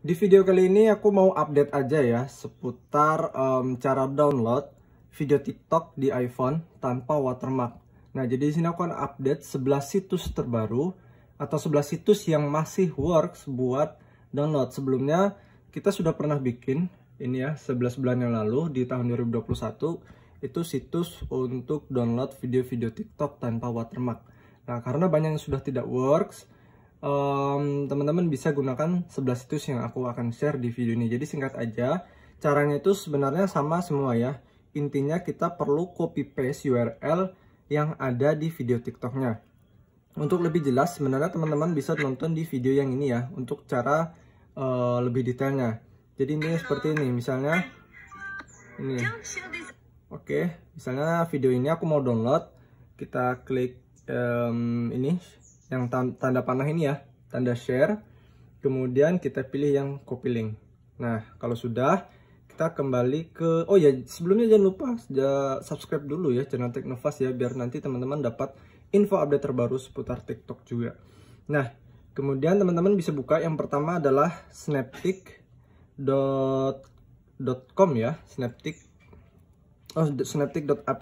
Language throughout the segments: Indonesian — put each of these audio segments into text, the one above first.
Di video kali ini aku mau update aja ya seputar um, cara download video TikTok di iPhone tanpa watermark. Nah, jadi di sini aku akan update 11 situs terbaru atau 11 situs yang masih works buat download. Sebelumnya kita sudah pernah bikin ini ya 11 bulan yang lalu di tahun 2021 itu situs untuk download video-video TikTok tanpa watermark. Nah, karena banyak yang sudah tidak works, um, teman-teman bisa gunakan 11 situs yang aku akan share di video ini. Jadi singkat aja, caranya itu sebenarnya sama semua ya. Intinya kita perlu copy paste URL yang ada di video TikToknya. Untuk lebih jelas, sebenarnya teman-teman bisa nonton di video yang ini ya, untuk cara uh, lebih detailnya. Jadi ini seperti ini, misalnya ini. Oke, okay, misalnya video ini aku mau download, kita klik um, ini yang tanda panah ini ya, tanda share. Kemudian kita pilih yang copy link. Nah, kalau sudah kita kembali ke oh ya sebelumnya jangan lupa ya, subscribe dulu ya channel Teknovas ya biar nanti teman-teman dapat info update terbaru seputar TikTok juga. Nah, kemudian teman-teman bisa buka yang pertama adalah snaptic.com ya, snaptic oh snaptic.app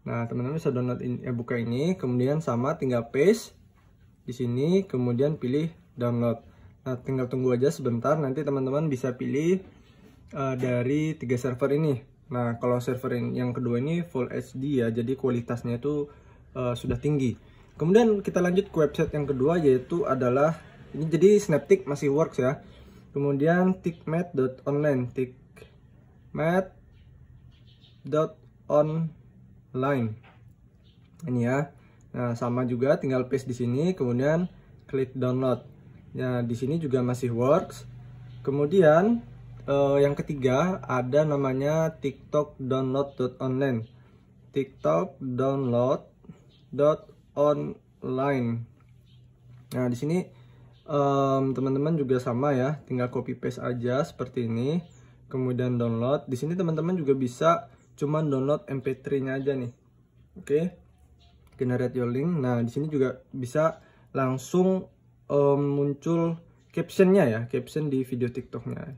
Nah, teman-teman bisa download ini, e buka ini, kemudian sama tinggal paste di sini, kemudian pilih download. Nah, tinggal tunggu aja sebentar, nanti teman-teman bisa pilih uh, dari tiga server ini. Nah, kalau server yang kedua ini full HD ya, jadi kualitasnya itu uh, sudah tinggi. Kemudian kita lanjut ke website yang kedua yaitu adalah ini jadi Snaptic masih works ya. Kemudian tickmat.online tickmat.online line ini ya nah sama juga tinggal paste di sini kemudian klik download nah di sini juga masih works kemudian eh, yang ketiga ada namanya tiktok Download online, tiktok Download online. nah di sini teman-teman um, teman -teman juga sama ya tinggal copy paste aja seperti ini kemudian download di sini teman-teman juga bisa cuman download mp3 nya aja nih oke okay. generate your link nah di sini juga bisa langsung um, muncul captionnya ya caption di video tiktoknya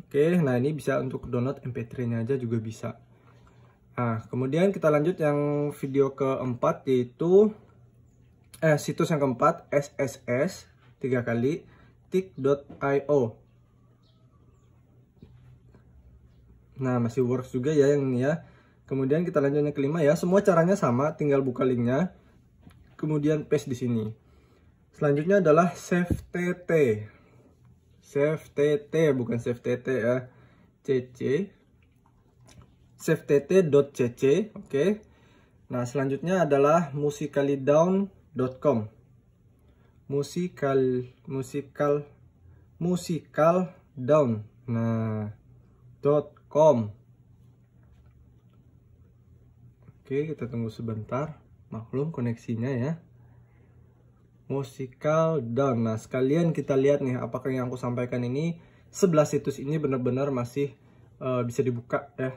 oke okay. nah ini bisa untuk download mp3 nya aja juga bisa nah kemudian kita lanjut yang video keempat yaitu eh, situs yang keempat SSS tiga kali tik.io Nah, masih works juga ya yang ini ya. Kemudian kita lanjutnya kelima ya. Semua caranya sama, tinggal buka linknya. Kemudian paste di sini. Selanjutnya adalah save TT. Save TT, bukan save TT ya. CC. Save TT.cc, oke. Okay. Nah, selanjutnya adalah musicalidown.com. musical musical musical down. Nah, dot Oke kita tunggu sebentar maklum koneksinya ya musical down nah sekalian kita lihat nih apakah yang aku sampaikan ini 11 situs ini benar-benar masih uh, bisa dibuka ya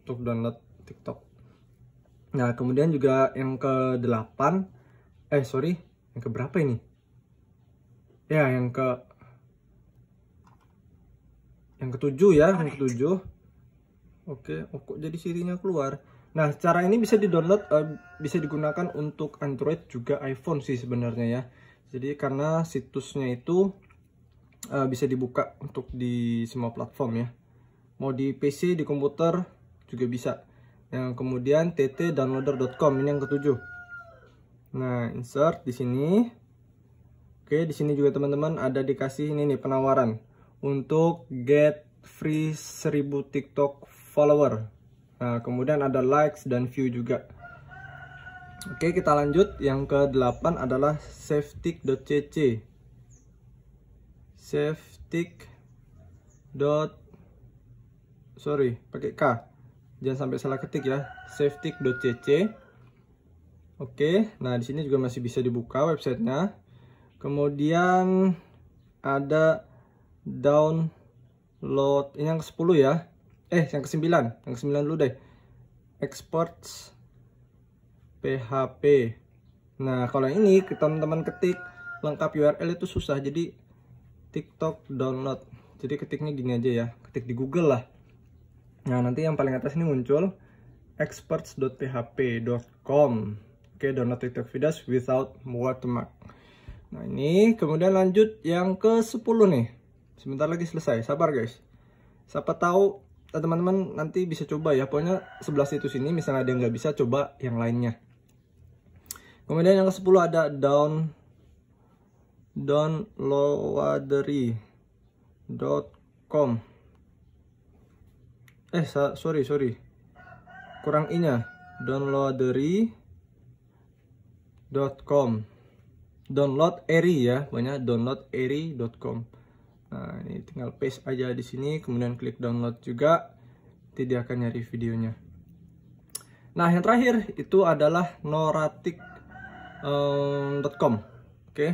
untuk download TikTok nah kemudian juga yang ke 8 eh sorry yang ke berapa ini ya yang ke yang ketujuh ya yang ketujuh Oke, oh, jadi sirinya keluar. Nah, cara ini bisa di-download, uh, bisa digunakan untuk Android juga iPhone sih sebenarnya ya. Jadi karena situsnya itu uh, bisa dibuka untuk di semua platform ya. Mau di PC, di komputer juga bisa. Yang kemudian ttdownloader.com ini yang ketujuh. Nah, insert di sini. Oke, di sini juga teman-teman ada dikasih ini nih penawaran untuk get free 1000 TikTok follower nah kemudian ada likes dan view juga Oke kita lanjut yang ke 8 adalah safetick.cc safetick dot sorry pakai k jangan sampai salah ketik ya safetick.cc Oke nah di sini juga masih bisa dibuka websitenya kemudian ada download ini yang ke 10 ya eh yang kesembilan yang kesembilan dulu deh exports php nah kalau yang ini teman-teman ketik lengkap url itu susah jadi tiktok download jadi ketiknya gini aja ya ketik di google lah nah nanti yang paling atas ini muncul experts.php.com oke download tiktok videos without watermark nah ini kemudian lanjut yang ke 10 nih sebentar lagi selesai sabar guys siapa tahu Eh, teman-teman nanti bisa coba ya pokoknya sebelah situs ini misalnya ada yang nggak bisa coba yang lainnya kemudian yang ke 10 ada down downloadery.com eh sorry sorry kurang i nya downloadery.com download eri ya banyak download eri.com Nah, ini tinggal paste aja di sini, kemudian klik download juga. Nanti dia akan nyari videonya. Nah, yang terakhir itu adalah noratik.com. Eh, um, Oke. Okay.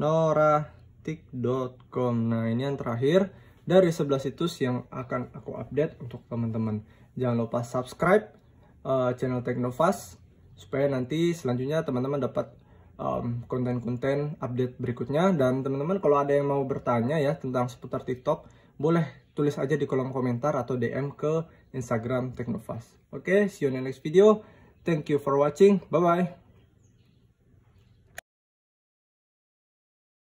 noratik.com. Nah, ini yang terakhir dari 11 situs yang akan aku update untuk teman-teman. Jangan lupa subscribe uh, channel Teknofast supaya nanti selanjutnya teman-teman dapat Um, konten-konten um, update berikutnya dan teman-teman kalau ada yang mau bertanya ya tentang seputar TikTok boleh tulis aja di kolom komentar atau DM ke Instagram Teknofast. Oke, okay, see you in the next video. Thank you for watching. Bye bye.